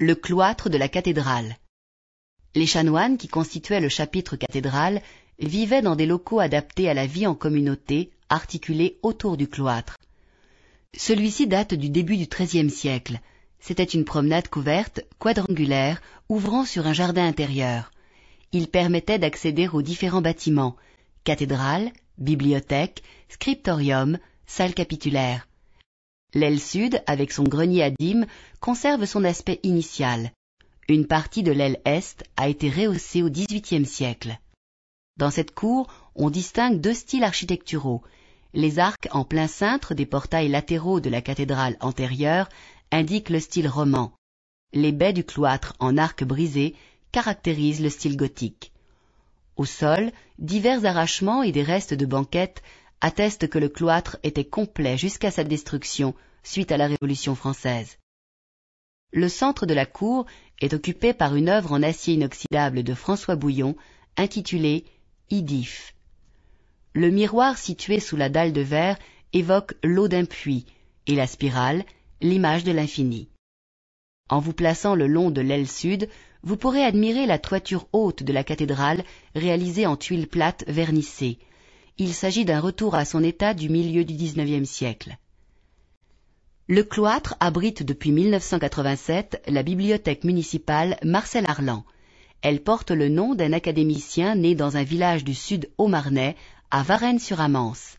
le cloître de la cathédrale. Les chanoines qui constituaient le chapitre cathédral vivaient dans des locaux adaptés à la vie en communauté, articulés autour du cloître. Celui-ci date du début du XIIIe siècle. C'était une promenade couverte, quadrangulaire, ouvrant sur un jardin intérieur. Il permettait d'accéder aux différents bâtiments cathédrale, bibliothèque, scriptorium, salle capitulaire. L'aile sud, avec son grenier à dîmes, conserve son aspect initial. Une partie de l'aile est a été rehaussée au XVIIIe siècle. Dans cette cour, on distingue deux styles architecturaux. Les arcs en plein cintre des portails latéraux de la cathédrale antérieure indiquent le style roman. Les baies du cloître en arc brisé caractérisent le style gothique. Au sol, divers arrachements et des restes de banquettes attestent que le cloître était complet jusqu'à sa destruction suite à la Révolution française. Le centre de la cour est occupé par une œuvre en acier inoxydable de François Bouillon intitulée Idif. Le miroir situé sous la dalle de verre évoque l'eau d'un puits et la spirale, l'image de l'infini. En vous plaçant le long de l'aile sud, vous pourrez admirer la toiture haute de la cathédrale réalisée en tuiles plates vernissées, il s'agit d'un retour à son état du milieu du XIXe siècle. Le cloître abrite depuis 1987 la bibliothèque municipale Marcel Arlan. Elle porte le nom d'un académicien né dans un village du sud Haut-Marnais, à Varennes-sur-Amance.